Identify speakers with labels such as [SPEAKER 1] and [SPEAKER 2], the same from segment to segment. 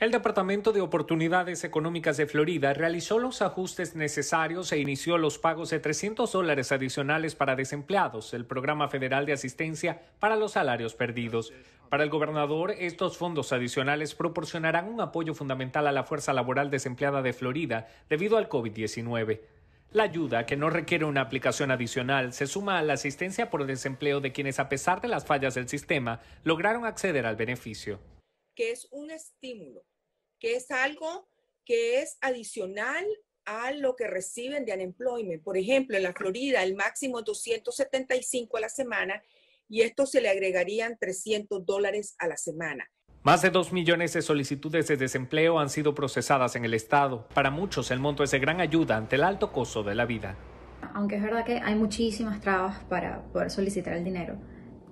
[SPEAKER 1] El Departamento de Oportunidades Económicas de Florida realizó los ajustes necesarios e inició los pagos de 300 dólares adicionales para desempleados, el Programa Federal de Asistencia para los Salarios Perdidos. Para el gobernador, estos fondos adicionales proporcionarán un apoyo fundamental a la fuerza laboral desempleada de Florida debido al COVID-19. La ayuda, que no requiere una aplicación adicional, se suma a la asistencia por desempleo de quienes, a pesar de las fallas del sistema, lograron acceder al beneficio
[SPEAKER 2] que es un estímulo, que es algo que es adicional a lo que reciben de unemployment. Por ejemplo, en la Florida el máximo es 275 a la semana y esto se le agregarían 300 dólares a la semana.
[SPEAKER 1] Más de 2 millones de solicitudes de desempleo han sido procesadas en el estado. Para muchos el monto es de gran ayuda ante el alto costo de la vida.
[SPEAKER 2] Aunque es verdad que hay muchísimas trabas para poder solicitar el dinero,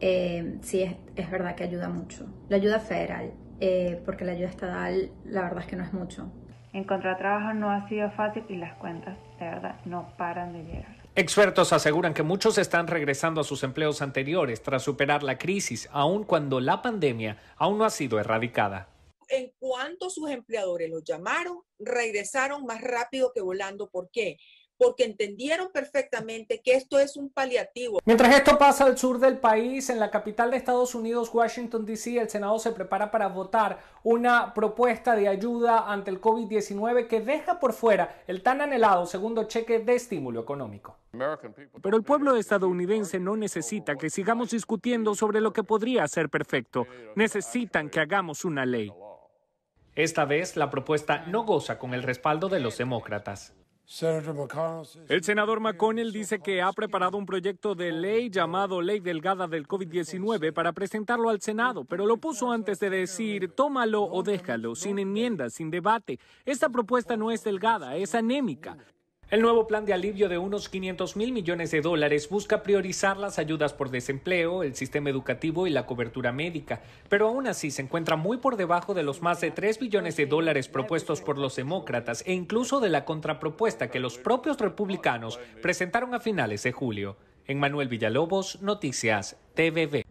[SPEAKER 2] eh, sí es, es verdad que ayuda mucho. La ayuda federal eh, porque la ayuda estatal la verdad es que no es mucho. Encontrar trabajo no ha sido fácil y las cuentas de verdad no paran de llegar.
[SPEAKER 1] Expertos aseguran que muchos están regresando a sus empleos anteriores tras superar la crisis, aun cuando la pandemia aún no ha sido erradicada.
[SPEAKER 2] En cuanto sus empleadores los llamaron, regresaron más rápido que volando. ¿Por qué? porque entendieron perfectamente que esto es un paliativo. Mientras esto
[SPEAKER 1] pasa al sur del país, en la capital de Estados Unidos, Washington, D.C., el Senado se prepara para votar una propuesta de ayuda ante el COVID-19 que deja por fuera el tan anhelado segundo cheque de estímulo económico. Pero el pueblo estadounidense no necesita que sigamos discutiendo sobre lo que podría ser perfecto. Necesitan que hagamos una ley. Esta vez la propuesta no goza con el respaldo de los demócratas. El senador McConnell dice que ha preparado un proyecto de ley llamado Ley Delgada del COVID-19 para presentarlo al Senado, pero lo puso antes de decir tómalo o déjalo, sin enmiendas, sin debate. Esta propuesta no es delgada, es anémica. El nuevo plan de alivio de unos 500 mil millones de dólares busca priorizar las ayudas por desempleo, el sistema educativo y la cobertura médica, pero aún así se encuentra muy por debajo de los más de 3 billones de dólares propuestos por los demócratas e incluso de la contrapropuesta que los propios republicanos presentaron a finales de julio. En Manuel Villalobos, Noticias TVB.